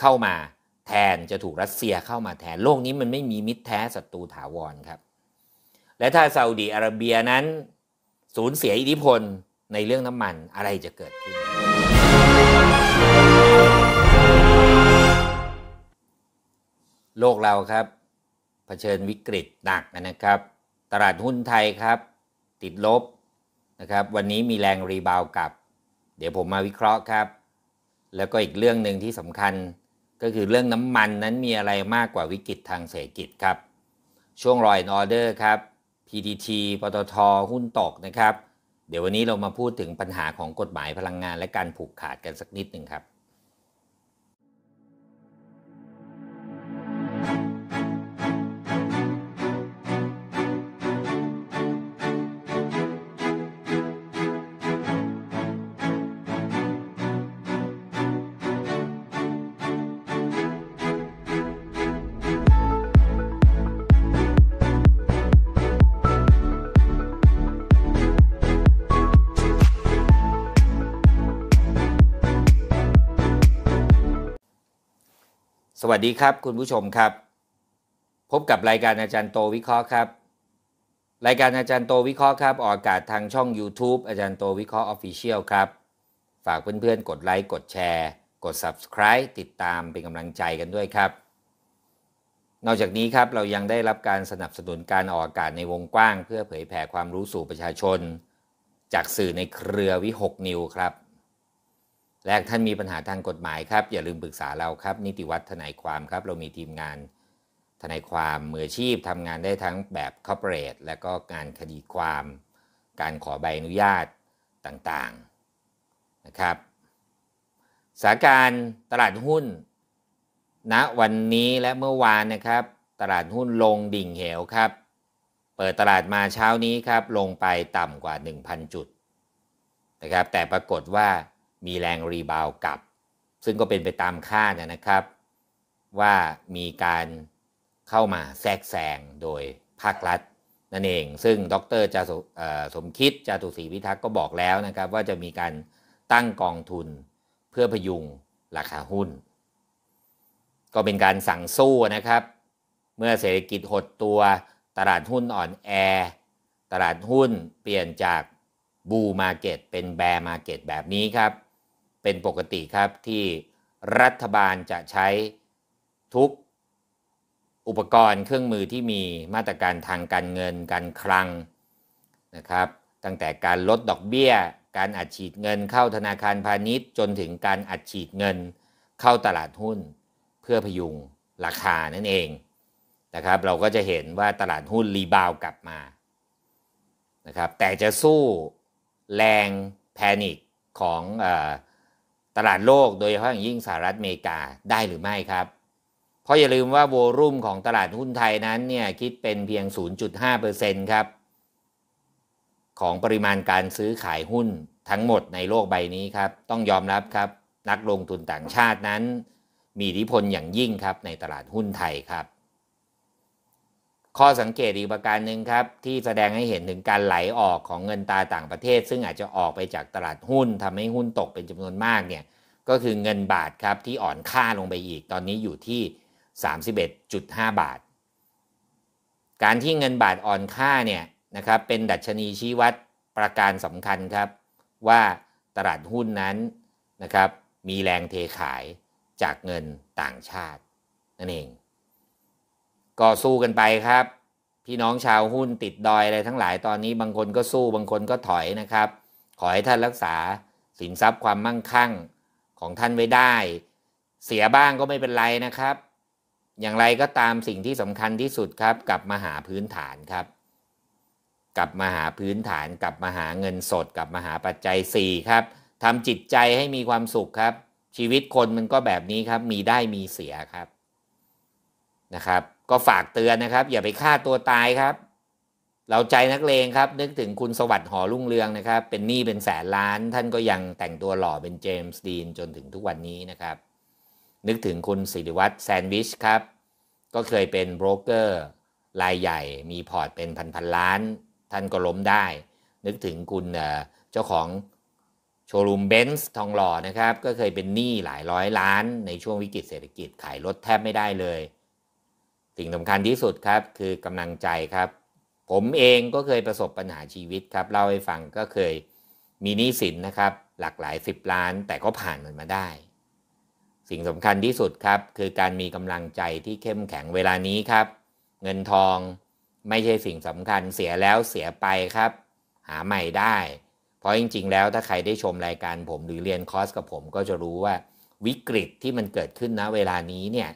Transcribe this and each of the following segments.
เข้ามาแทนจะถูกรัสเซียเข้ามาแทนโลกนี้มันไม่มีมิตรแท้ศัตรูถาวรครับ และถ้าซาอุดีอาระเบียนั้นสูญเสียอิทธิพล ในเรื่องน้ำมันอะไรจะเกิดขึ้น โลกเราครับเผชิญวิกฤตหนักนะครับ ตลาดหุ้นไทยครับ ติดลบนะครับ วันนี้มีแรงรีบาวกับ เดี๋ยวผมมาวิเคราะห์ครับ แล้วก็อีกเรื่องหนึ่งที่สำคัญก็คือเรื่องน้ำมันนั้นมีอะไรมากกว่าวิกฤตทางเศรษฐกิจครับ ช่วงรอยนอเดอร์ครับ PTT ปตทหุ้นตกนะครับ เดี๋ยววันนี้เรามาพูดถึงปัญหาของกฎหมายพลังงาน และการผูกขาดกันสักนิดหนึ่งครับวัสดีครับคุณผู้ชมครับ พบกับรายการอาจารย์โตวิเคราะห์ครับ รายการอาจารย์โตวิเคราะห์ครับออกอากาศทางช่อง YouTube อาจารย์โตวิเคราะห์ออฟฟิเชียลครับฝากเพื่อนๆกดไลค์กดแชร์ กด Subscribe ติดตามเป็นกำลังใจกันด้วยครับ นอกจากนี้ครับเรายังได้รับการสนับสนุนการออกอากาศในวงกว้าง เพื่อเผยแผ่ความรู้สู่ประชาชน จากสื่อในเครือวิหกนิวครับและท่านมีปัญหาทางกฎหมายครับ อย่าลืมปรึกษาเราครับ นิติวัฒน์ทนายความครับ เรามีทีมงานทนายความมืออาชีพทำงานได้ทั้งแบบคอร์เปอเรทและก็งานคดีความ การขอใบอนุญาตต่างๆนะครับสถานการณ์ตลาดหุ้นณนะวันนี้และเมื่อวานนะครับ ตลาดหุ้นลงดิ่งเหวครับ เปิดตลาดมาเช้านี้ครับลงไปต่ำกว่า1,000จุดนะครับแต่ปรากฏว่ามีแรงรีบาวกับ ซึ่งก็เป็นไปตามคาดนะครับ ว่ามีการเข้ามาแทรกแซงโดยภาครัฐ นั่นเอง ซึ่งดรจะสมคิดจตุศรีพิทักษ์ก็บอกแล้วนะครับ ว่าจะมีการตั้งกองทุนเพื่อพยุงราคาหุ้น ก็เป็นการสั่งสู้นะครับ เมื่อเศรษฐกิจหดตัวตลาดหุ้นอ่อนแอตลาดหุ้นเปลี่ยนจากบูมาเก็ตเป็นแบร์มาเก็ตแบบนี้ครับเป็นปกติครับที่รัฐบาลจะใช้ทุกอุปกรณ์เครื่องมือที่มีมาตรการทางการเงินการคลังนะครับ ตั้งแต่การลดดอกเบี้ย การอัดฉีดเงินเข้าธนาคารพาณิชย์ จนถึงการอัดฉีดเงินเข้าตลาดหุ้นเพื่อพยุงราคานั่นเองนะครับ เราก็จะเห็นว่าตลาดหุ้นรีบาวกลับมานะครับแต่จะสู้แรงแพนิคของอตลาดโลกโดยเฉพาะอย่างยิ่งสหรัฐอเมริกาได้หรือไม่ครับ เพราะอย่าลืมว่าโวลุ่มของตลาดหุ้นไทยนั้นเนี่ยคิดเป็นเพียง 0.5%ครับของปริมาณการซื้อขายหุ้นทั้งหมดในโลกใบนี้ครับต้องยอมรับครับนักลงทุนต่างชาตินั้นมีอิทธิพลอย่างยิ่งครับในตลาดหุ้นไทยครับข้อสังเกตอีกประการหนึ่งครับที่แสดงให้เห็นถึงการไหลออกของเงินตาต่างประเทศ ซึ่งอาจจะออกไปจากตลาดหุ้นทำให้หุ้นตกเป็นจำนวนมากเนี่ยก็คือเงินบาทครับที่อ่อนค่าลงไปอีก ตอนนี้อยู่ที่ 31.5 บาท การที่เงินบาทอ่อนค่าเนี่ยนะครับเป็นดัชนีชี้วัดประการสำคัญครับว่าตลาดหุ้นนั้นนะครับมีแรงเทขายจากเงินต่างชาติ นั่นเองก็สู้กันไปครับ พี่น้องชาวหุ้นติดดอยอะไรทั้งหลายตอนนี้ บางคนก็สู้บางคนก็ถอยนะครับ ขอให้ท่านรักษาสินทรัพย์ความมั่งคั่งของท่านไว้ได้ เสียบ้างก็ไม่เป็นไรนะครับ อย่างไรก็ตามสิ่งที่สำคัญที่สุดครับกลับมาหาพื้นฐานครับกลับมาหาพื้นฐานกลับมาหาเงินสดกลับมาหาปัจจัย 4 ครับทำจิตใจให้มีความสุขครับ ชีวิตคนมันก็แบบนี้ครับ มีได้มีเสียครับนะครับก็ฝากเตือนนะครับอย่าไปฆ่าตัวตายครับ เราใจนักเลงครับ นึกถึงคุณสวัสดิ์หอรุ่งเรืองนะครับ เป็นหนี้เป็นแสนล้าน ท่านก็ยังแต่งตัวหล่อเป็นเจมส์ดีนจนถึงทุกวันนี้นะครับ นึกถึงคุณสิริวัตรแซนวิชครับก็เคยเป็นโบรกเกอร์รายใหญ่มีพอร์ตเป็นพันพันล้าน ท่านก็ล้มได้ นึกถึงคุณเจ้าของโชว์รูมเบนซ์ทองหล่อนะครับก็เคยเป็นหนี้หลายร้อยล้าน ในช่วงวิกฤตเศรษฐกิจขายรถแทบไม่ได้เลยสิ่งสำคัญที่สุดครับคือกำลังใจครับ ผมเองก็เคยประสบปัญหาชีวิตครับเล่าให้ฟังก็เคยมีหนี้สินนะครับหลากหลาย 10ล้าน แต่ก็ผ่านมันมาได้ สิ่งสำคัญที่สุดครับคือการมีกำลังใจที่เข้มแข็งเวลานี้ครับ เงินทอง ไม่ใช่สิ่งสำคัญเสียแล้วเสียไปครับ หาใหม่ได้เพราะจริงๆ แล้วถ้าใครได้ชมรายการผม หรือเรียนคอร์สกับผมก็จะรู้ว่าวิกฤตที่มันเกิดขึ้นนะเวลานี้เนี่ย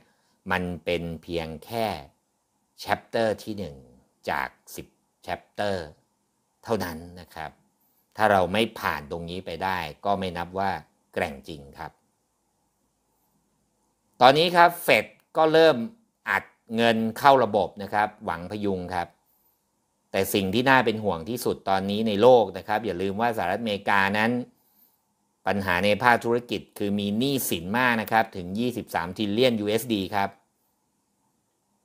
มันเป็นเพียงแค่แชปเตอร์ที่ 1 จาก 10แชปเตอร์เท่านั้นนะครับ ถ้าเราไม่ผ่านตรงนี้ไปได้ก็ไม่นับว่าแกร่งจริงครับ ตอนนี้ครับเฟดก็เริ่มอัดเงินเข้าระบบนะครับ หวังพยุงครับ แต่สิ่งที่น่าเป็นห่วงที่สุดตอนนี้ในโลกนะครับ อย่าลืมว่าสหรัฐอเมริกานั้นปัญหาในภาคธุรกิจคือมีหนี้สินมากนะครับ ถึง 23 t r i l l i o n USD ครับ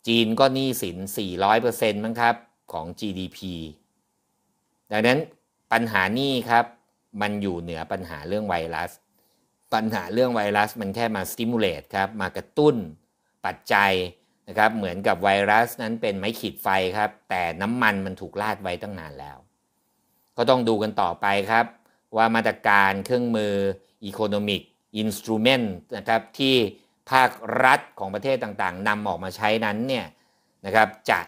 จีนก็หนี้สิน 400%มั้งครับของ GDP ดังนั้นปัญหาหนี้ครับมันอยู่เหนือปัญหาเรื่องไวรัส ปัญหาเรื่องไวรัสมันแค่มาสติมูลเลตครับ มากระตุ้นปัจจัยนะครับเหมือนกับไวรัสนั้นเป็นไม้ขีดไฟครับ แต่น้ำมันมันถูกลาดไว้ตั้งนานแล้ว ก็ต้องดูกันต่อไปครับว่ามาตรการเครื่องมืออีโคโนมิกอินสตูเมนต์นะครับ ที่ภาครัฐของประเทศต่างๆนำออกมาใช้นั้นเนี่ยนะครับจะ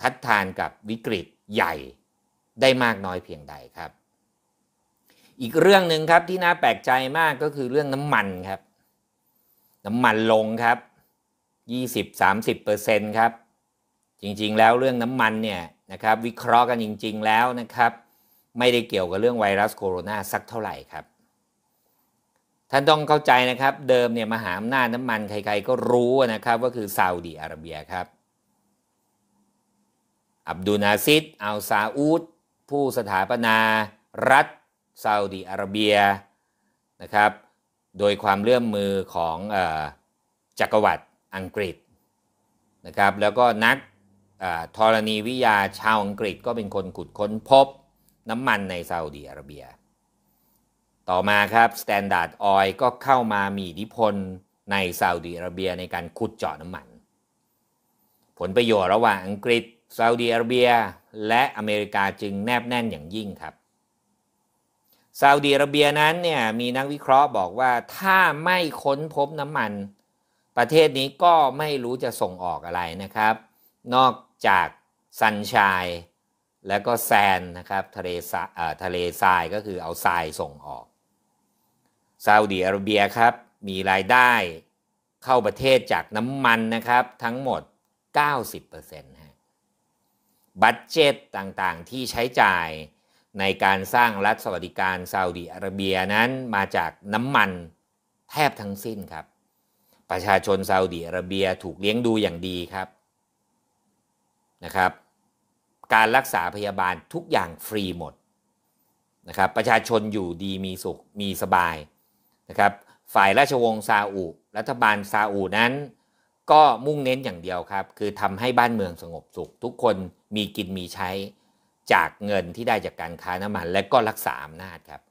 ทัดทานกับวิกฤตใหญ่ได้มากน้อยเพียงใดครับ อีกเรื่องหนึ่งครับที่น่าแปลกใจมากก็คือเรื่องน้ำมันครับ น้ำมันลงครับ 20-30%ครับจริง ๆ แล้วเรื่องน้ำมันเนี่ยนะครับ วิเคราะห์กันจริง ๆ แล้วนะครับไม่ได้เกี่ยวกับเรื่องไวรัสโคโรนาสักเท่าไหร่ครับ ท่านต้องเข้าใจนะครับเดิมเนี่ยมหาอำนาจน้ำมันใครๆก็รู้นะครับว่า คือ ซาอุดีอาระเบียครับอับดุลนาซิดอัลซาอูดผู้สถาปนารัฐซาอุดีอาระเบียนะครับโดยความเลื่อมมือของจักรวรรดิอังกฤษนะครับแล้วก็นักธรณีวิทยาชาวอังกฤษก็เป็นคนขุดค้นพบน้ำมันในซาอุดีอาระเบีย ต่อมาครับสแตนดาร์ดออยก็เข้ามามีอิทธิพล ในซาอุดีอาระเบียในการขุดเจาะน้ำมัน ผลประโยชน์ระหว่างอังกฤษซาอุดีอาระเบียและอเมริกาจึงแนบแน่นอย่างยิ่งครับ ซาอุดีอาระเบียนั้นเนี่ยมีนักวิเคราะห์บอกว่าถ้าไม่ค้นพบน้ำมัน ประเทศนี้ก็ไม่รู้จะส่งออกอะไรนะครับ นอกจากซันชายแล้วก็แซนนะครับทะเลทะเลทรายก็คือเอาทรายส่งออกซาอุดีอาระเบียครับ มีรายได้เข้าประเทศจากน้ำมันนะครับทั้งหมด90%ฮะบัตเจตต่างๆ ที่ใช้จ่ายในการสร้างรัฐสวัสดิการซาอุดีอาระเบียนั้นมาจากน้ำมันแทบทั้งสิ้นครับ ประชาชนซาอุดีอาระเบียถูกเลี้ยงดูอย่างดีครับนะครับการรักษาพยาบาลทุกอย่างฟรีหมดนะครับประชาชนอยู่ดีมีสุขมีสบายนะครับ ฝ่ายราชวงศ์ซาอุรัฐบาลซาอุนั้น ก็มุ่งเน้นอย่างเดียวครับ คือทำให้บ้านเมืองสงบสุข ทุกคนมีกินมีใช้จากเงินที่ได้จากการค้าน้ำมัน และก็รักษาอำนาจครับ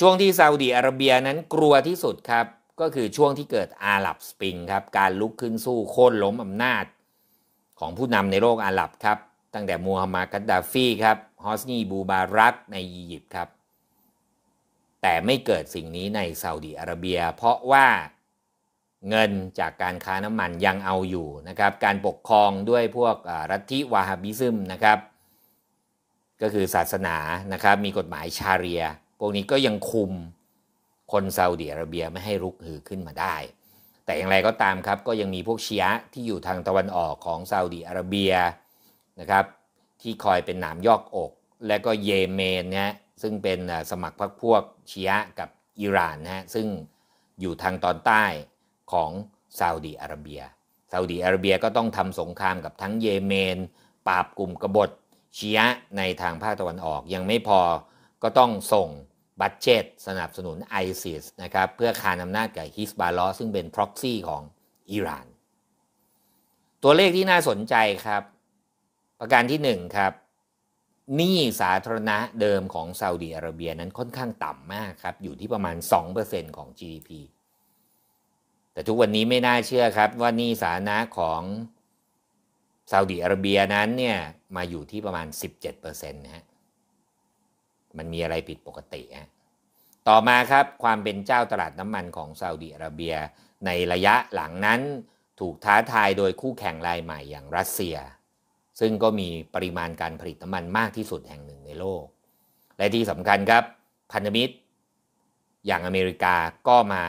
ช่วงที่ซาอุดีอาระเบียนั้นกลัวที่สุดครับก็คือช่วงที่เกิดอาหรับสปริงครับการลุกขึ้นสู้โค่นล้มอำนาจ ของผู้นำในโลกอาหรับครับตั้งแต่มูฮัมหมัดกัดดาฟีครับ ฮอสนีบูบารักในอียิปต์ครับ แต่ไม่เกิดสิ่งนี้ในซาอุดีอาระเบีย เพราะว่าเงินจากการค้าน้ำมันยังเอาอยู่นะครับ การปกครองด้วยพวกรัฐทิวาฮาบิซึมนะครับ ก็คือศาสนานะครับมีกฎหมายชาเรียพวกนี้ก็ยังคุมคนซาอุดีอาระเบียไม่ให้ลุกฮือขึ้นมาได้ แต่อย่างไรก็ตามครับก็ยังมีพวกเชียะที่อยู่ทางตะวันออกของซาอุดีอาระเบียนะครับที่คอยเป็นหนามยอกอกและก็เยเมนนะซึ่งเป็นสมัครพรรคพวกชียะกับอิหร่านนะซึ่งอยู่ทางตอนใต้ของซาอุดีอาระเบีย ซาอุดีอาระเบียก็ต้องทำสงครามกับทั้งเยเมน ปราบกลุ่มกบฏชียะในทางภาคตะวันออก ยังไม่พอก็ต้องส่งบัตเจตสนับสนุนไอซิสนะครับเพื่อคานอำนาจกับฮิสบาลอซึ่งเป็นพ็อกซี่ของอิหร่านตัวเลขที่น่าสนใจครับประการที่ 1 ครับหนี้สาธารณะเดิมของซาอุดีอาระเบียนั้นค่อนข้างต่ำมากครับ อยู่ที่ประมาณ 2%ของ GDP แต่ทุกวันนี้ไม่น่าเชื่อครับว่าหนี้สาธารณะของซาอุดีอาระเบียนั้นเนี่ยมาอยู่ที่ประมาณ 17%นะฮะมันมีอะไรผิดปกติฮะต่อมาครับ ความเป็นเจ้าตลาดน้ำมันของซาอุดีอาระเบียในระยะหลังนั้นถูกท้าทายโดยคู่แข่งรายใหม่อย่างรัสเซียซึ่งก็มีปริมาณการผลิตน้ำมันมากที่สุดแห่งหนึ่งในโลก และที่สำคัญครับ พันธมิตรอย่างอเมริกาก็มา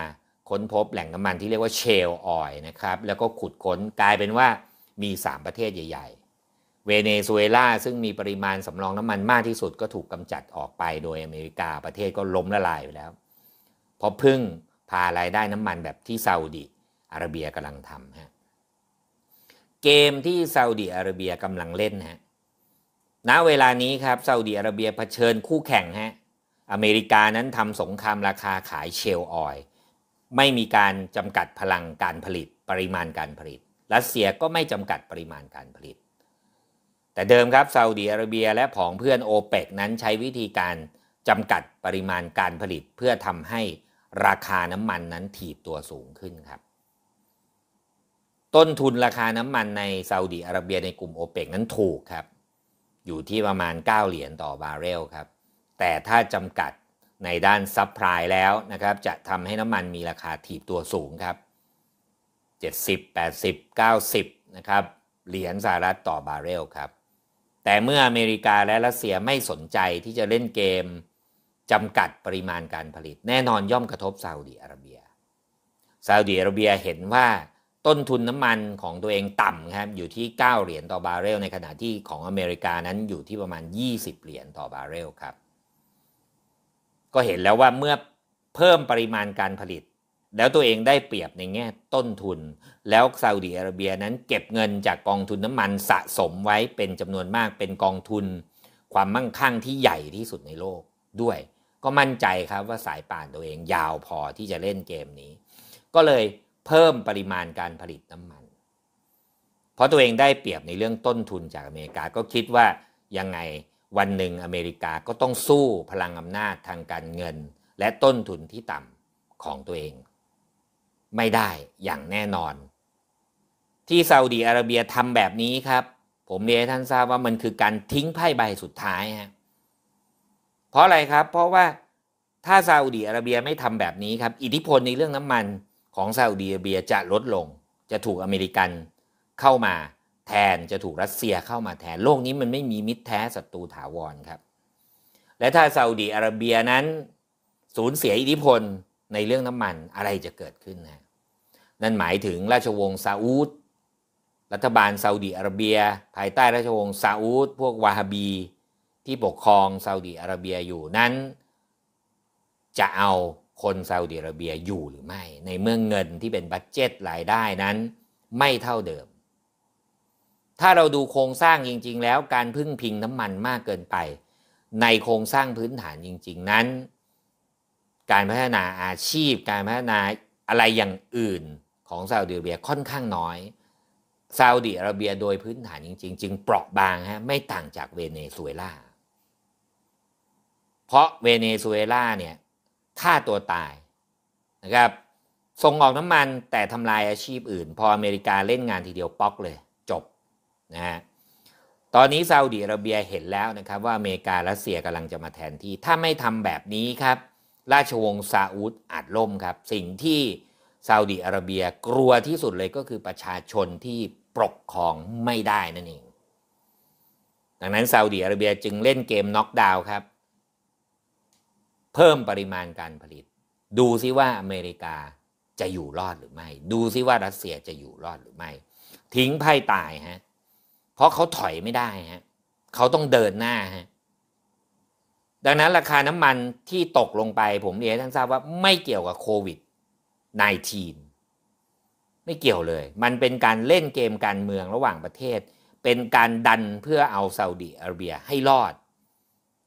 ค้นพบแหล่งน้ำมันที่เรียกว่าเชลออยนะครับแล้วก็ขุดค้นกลายเป็นว่ามี 3 ประเทศใหญ่ ๆ เวเนซุเอลาซึ่งมีปริมาณสำรองน้ำมันมากที่สุดก็ถูกกำจัดออกไปโดยอเมริกาประเทศก็ล้มละลายไปแล้วเพราะพึ่งพารายได้น้ำมันแบบที่ซาอุดีอาระเบียกำลังทำฮะเกมที่ซาอุดีอาระเบียกำลังเล่นฮะณเวลานี้ครับซาอุดีอาระเบียเผชิญคู่แข่งฮะอเมริกานั้นทำสงครามราคาขายเชลออยไม่มีการจำกัดพลังการผลิตปริมาณการผลิตรัสเซียก็ไม่จำกัดปริมาณการผลิต แต่เดิมครับซาอุดีอาระเบียและผองเพื่อนโอเปกนั้นใช้วิธีการจำกัดปริมาณการผลิต เพื่อทำให้ราคาน้ำมันนั้นถีบตัวสูงขึ้นครับต้นทุนราคาน้ำมันในซาอุดีอาระเบียในกลุ่มโอเปกนั้น ถูกครับ อยู่ที่ประมาณ 9 เหรียญต่อบาร์เรลครับ แต่ถ้าจำกัดในด้านซัพพลายแล้วนะครับ จะทำให้น้ำมันมีราคาถีบตัวสูงครับ 70 80 90 นะครับ เหรียญสหรัฐต่อบาร์เรลครับ แต่เมื่ออเมริกาและรัสเซียไม่สนใจที่จะเล่นเกมจำกัดปริมาณการผลิตแน่นอนย่อมกระทบซาอุดีอาระเบียซาอุดีอาระเบียเห็นว่าต้นทุนน้ำมันของตัวเองต่ำครับอยู่ที่ 9 เหรียญต่อบาร์เรลในขณะที่ของอเมริกานั้นอยู่ที่ประมาณ 20 เหรียญต่อบาร์เรลครับ ก็เห็นแล้วว่าเมื่อเพิ่มปริมาณการผลิต แล้วตัวเองได้เปรียบในแง่ต้นทุน แล้วซาอุดีอาระเบียนั้นเก็บเงินจากกองทุนน้ำมันสะสมไว้เป็นจำนวนมากเป็นกองทุนความมั่งคั่งที่ใหญ่ที่สุดในโลกด้วย ก็มั่นใจครับว่าสายป่านตัวเองยาวพอที่จะเล่นเกมนี้ ก็เลยเพิ่มปริมาณการผลิตน้ำมัน เพราะตัวเองได้เปรียบในเรื่องต้นทุนจากอเมริกา ก็คิดว่ายังไงวันหนึ่งอเมริกาก็ต้องสู้พลังอำนาจทางการเงิน และต้นทุนที่ต่ำของตัวเอง ไม่ได้อย่างแน่นอน ที่ซาอุดีอาระเบียทำแบบนี้ครับ ผมเรียนท่านทราบว่ามันคือการทิ้งไพ่ใบสุดท้ายฮะเพราะอะไรครับเพราะว่าถ้าซาอุดีอาระเบียไม่ทำแบบนี้ครับอิทธิพลในเรื่องน้ำมันของซาอุดีอาระเบียจะลดลง จะถูกอเมริกันเข้ามาแทน จะถูกรัสเซียเข้ามาแทน โลกนี้มันไม่มีมิตรแท้ศัตรูถาวรครับ และถ้าซาอุดีอาระเบียนั้นสูญเสียอิทธิพลในเรื่องน้ำมันอะไรจะเกิดขึ้นนะ นั่นหมายถึงราชวงศ์ซาอุดรัฐบาลซาอุดีอาระเบีย ภายใต้ราชวงศ์ซาอุดพวกวาฮบี ที่ปกครองซาอุดีอาระเบียอยู่นั้นจะเอาคนซาอุดิอาระเบียอยู่หรือไม่ ในเมื่อเงินที่เป็นบัตเจตรายได้นั้นไม่เท่าเดิม ถ้าเราดูโครงสร้างจริงๆ แล้วการพึ่งพิงน้ำมันมากเกินไป ในโครงสร้างพื้นฐานจริง ๆนั้น การพัฒนาอาชีพการพัฒนาอะไรอย่างอื่นของซาอุดิอาระเบียค่อนข้างน้อยซาอุดิอาระเบียโดยพื้นฐานจริงๆจึงเปราะบางฮะไม่ต่างจากเวเนซุเอลา เพราะเวเนซุเอลาเนี่ยฆ่าตัวตายนะครับส่งออกน้ำมันแต่ทำลายอาชีพอื่น พออเมริกาเล่นงานทีเดียวป๊อกเลยจบนะฮะตอนนี้ซาอุดิอาระเบียเห็นแล้วนะครับว่าอเมริการัสเซียกำลังจะมาแทนที่ถ้าไม่ทำแบบนี้ครับ ราชวงศ์ซาอุดอาจล่มครับ สิ่งที่ซาอุดิอาระเบียกลัวที่สุดเลยก็คือประชาชนที่ปกครองไม่ได้นั่นเอง ดังนั้นซาอุดิอาระเบียจึงเล่นเกมน็อกดาวน์ครับเพิ่มปริมาณการผลิต ดูซิว่าอเมริกาจะอยู่รอดหรือไม่ ดูซิว่ารัสเซียจะอยู่รอดหรือไม่ทิ้งไพ่ตายฮะเพราะเขาถอยไม่ได้ฮะเขาต้องเดินหน้าฮะดังนั้นราคาน้ำมันที่ตกลงไป ผมเรียนท่านทราบว่าไม่เกี่ยวกับโควิด -19 ไม่เกี่ยวเลย มันเป็นการเล่นเกมการเมืองระหว่างประเทศ เป็นการดันเพื่อเอาซาอุดิอาระเบียให้รอด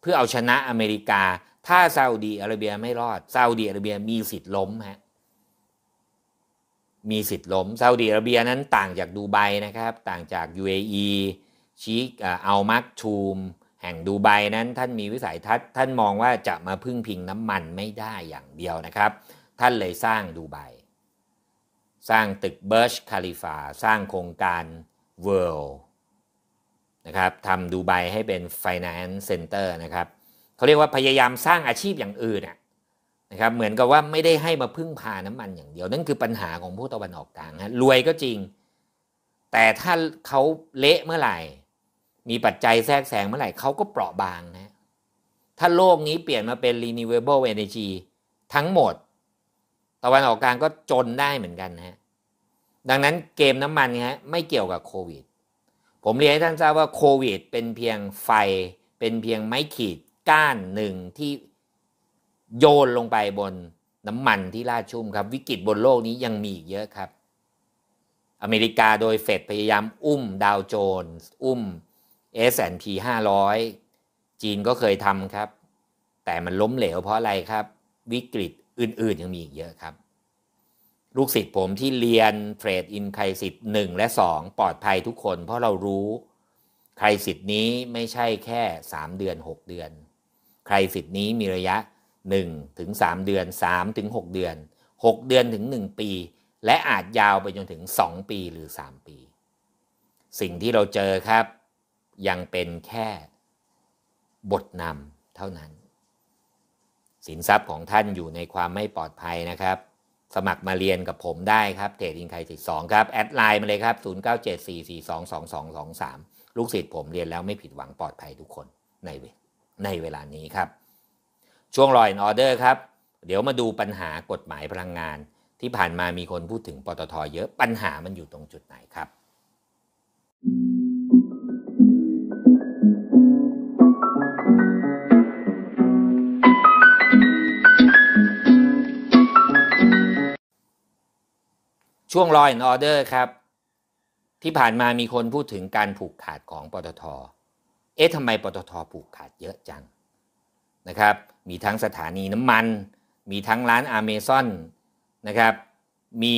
เพื่อเอาชนะอเมริกาถ้าซาอุดีอาระเบียไม่รอดซาอุดีอาระเบียมีสิทธิ์ล้มฮะมีสิทธิ์ล้มซาอุดีอาระเบียนั้นต่างจากดูไบนะครับ ต่างจาก UAE ชีคอัลมักชูม แห่งดูไบนั้นท่านมีวิสัยทัศน์ท่านมองว่าจะมาพึ่งพิงน้ำมันไม่ได้อย่างเดียวนะครับ ท่านเลยสร้างดูไบสร้างตึกเบิร์ชคาลิฟาสร้างโครงการเวิลด์นะครับทำดูไบให้เป็นฟแนนซ์เซ็นเตอร์นะครับเขาเรียกว่าพยายามสร้างอาชีพอย่างอื่นนะครับเหมือนกับว่าไม่ได้ให้มาพึ่งพาน้ำมันอย่างเดียว นั่นคือปัญหาของผู้ตะวันออกกลางฮะรวยก็จริง แต่ถ้าเขาเละเมื่อไหร่ มีปัจจัยแทรกแซงเมื่อไหร่เขาก็เปราะบางนะถ้าโลกนี้เปลี่ยนมาเป็น renewable energy ทั้งหมด ตะวันออกกลางก็จนได้เหมือนกันฮะดังนั้นเกมน้ำมันฮะไม่เกี่ยวกับโควิด ผมเรียนให้ท่านทราบว่าโควิด เป็นเพียงไฟเป็นเพียงไม้ขีดก้านหนึ่งที่โยนลงไปบนน้ำมันที่ลาดชุ่มครับ วิกฤตบนโลกนี้ยังมีอีกเยอะครับ อเมริกาโดยเฟดพยายามอุ้มดาวโจนส์อุ้ม S&P 500 จีนก็เคยทำครับ แต่มันล้มเหลวเพราะอะไรครับ วิกฤตอื่นๆยังมีอีกเยอะครับ ลูกศิษย์ผมที่เรียนเทรดอินไครสิตหนึ่งและสองปลอดภัยทุกคน เพราะเรารู้ไครสิตนี้ไม่ใช่แค่สามเดือนหกเดือนใครสิทธิ์นี้มีระยะ1ถึง3เดือน3ถึง6เดือน 6 เดือนถึง 1 ปี และอาจยาวไปจนถึง 2 ปีหรือ 3 ปี สิ่งที่เราเจอครับยังเป็นแค่บทนำเท่านั้น สินทรัพย์ของท่านอยู่ในความไม่ปลอดภัยนะครับ สมัครมาเรียนกับผมได้ครับ เทรดอินไคติดสองครับ แอดไลน์มาเลยครับ 0974422223 ลูกศิษย์ผมเรียนแล้วไม่ผิดหวังปลอดภัยทุกคนในเวทในเวลานี้ครับ ช่วงรอยออเดอร์ครับ เดี๋ยวมาดูปัญหากฎหมายพลังงาน ที่ผ่านมามีคนพูดถึงปตทเยอะปัญหามันอยู่ตรงจุดไหนครับ ช่วงรอยออเดอร์ครับ ที่ผ่านมามีคนพูดถึงการผูกขาดของปตทเอ๊ะทำไมปตทผูกขาดเยอะจังนะครับมีทั้งสถานีน้ำมันมีทั้งร้านอาเมซอนนะครับมี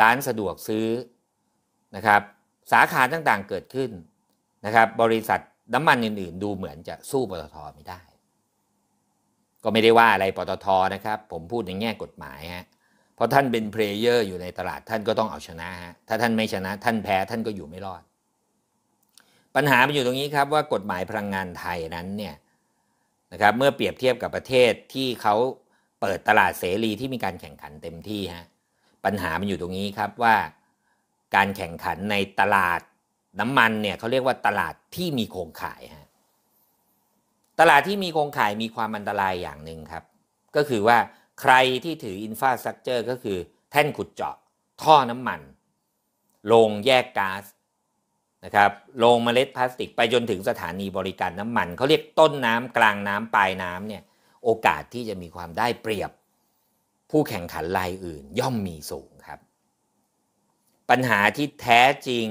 ร้านสะดวกซื้อนะครับสาขาต่าง ๆเกิดขึ้นนะครับบริษัทน้ำมันอื่นๆดูเหมือนจะสู้ปตทไม่ได้ ก็ไม่ได้ว่าอะไรปตทนะครับ ผมพูดในแง่กฎหมายฮะเพราะท่านเป็นเพลเยอร์อยู่ในตลาดท่านก็ต้องเอาชนะฮะถ้าท่านไม่ชนะ ท่านแพ้ท่านก็อยู่ไม่รอดปัญหามันอยู่ตรงนี้ครับว่ากฎหมายพลังงานไทยนั้นเนี่ยนะครับเมื่อเปรียบเทียบกับประเทศที่เขาเปิดตลาดเสรีที่มีการแข่งขันเต็มที่ฮะปัญหามันอยู่ตรงนี้ครับว่า การแข่งขันในตลาดน้ำมันเนี่ยเขาเรียกว่าตลาดที่มีโครงข่ายฮะตลาดที่มีโครงข่ายมีความอันตรายอย่างหนึ่งครับ ก็คือว่าใครที่ถืออินฟาสตรักเจอร์ก็คือแท่นขุดเจาะท่อน้ำมันโรงแยกกา๊าซนะครับโรงเมล็ดพลาสติกไปจนถึงสถานีบริการน้ำมัน เขาเรียกต้นน้ำกลางน้ำปลายน้ำเนี่ยโอกาสที่จะมีความได้เปรียบผู้แข่งขันรายอื่นย่อมมีสูงครับ ปัญหาที่แท้จริง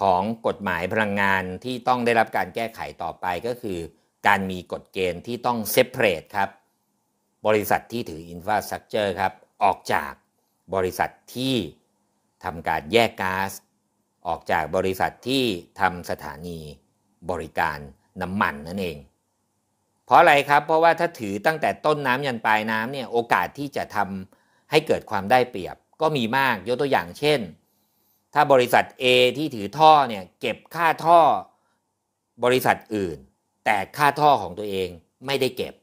ของกฎหมายพลังงานที่ต้องได้รับการแก้ไขต่อไปก็คือการมีกฎเกณฑ์ที่ต้องเซปเรตครับบริษัทที่ถืออินฟราสตรักเจอร์ครับออกจากบริษัทที่ทำการแยกก๊าซออกจากบริษัทที่ทำสถานีบริการน้ำมันนั่นเอง เพราะอะไรครับ เพราะว่าถ้าถือตั้งแต่ต้นน้ำยันปลายน้ำเนี่ยโอกาสที่จะทำให้เกิดความได้เปรียบก็มีมาก ยกตัวอย่างเช่น ถ้าบริษัท A ที่ถือท่อเนี่ยเก็บค่าท่อบริษัทอื่น แต่ค่าท่อของตัวเองไม่ได้เก็บ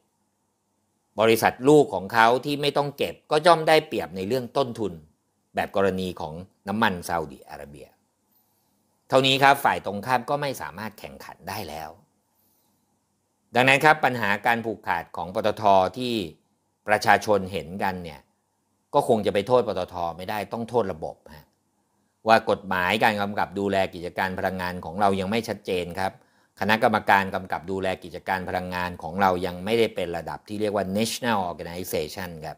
บริษัทลูกของเขาที่ไม่ต้องเก็บก็ย่อมได้เปรียบในเรื่องต้นทุน แบบกรณีของน้ำมันซาอุดิอาระเบียเท่านี้ครับฝ่ายตรงข้ามก็ไม่สามารถแข่งขันได้แล้ว ดังนั้นครับปัญหาการผูกขาดของปตทที่ประชาชนเห็นกันเนี่ยก็คงจะไปโทษปตทไม่ได้ต้องโทษระบบฮะว่ากฎหมายการกำกับดูแลกิจการพลังงานของเรายังไม่ชัดเจนครับ คณะกรรมการกำกับดูแลกิจการพลังงานของเรายังไม่ได้เป็นระดับที่เรียกว่า national organization ครับ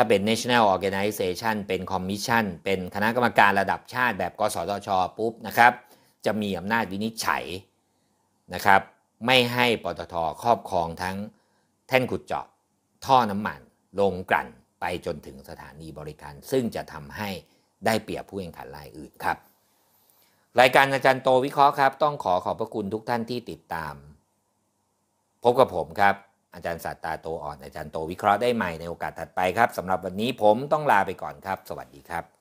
ถ้าเป็น national organization เป็นคอมมิชชั่นเป็นคณะกรรมการระดับชาติแบบกสทช ปุ๊บนะครับ จะมีอำนาจวินิจฉัยนะครับ ไม่ให้ปตทครอบครองทั้งแท่นขุดเจาะ ท่อน้ำมันลงกลั่นไปจนถึงสถานีบริการ ซึ่งจะทำให้ได้เปรียบผู้แข่งขันรายอื่นครับ รายการอาจารย์โตวิเคราะห์ครับ ต้องขอขอบพระคุณทุกท่านที่ติดตาม พบกับผมครับอาจารย์สัตตาโตอ่อน อาจารย์โตวิเคราะห์ได้ใหม่ในโอกาสถัดไปครับ สำหรับวันนี้ผมต้องลาไปก่อนครับ สวัสดีครับ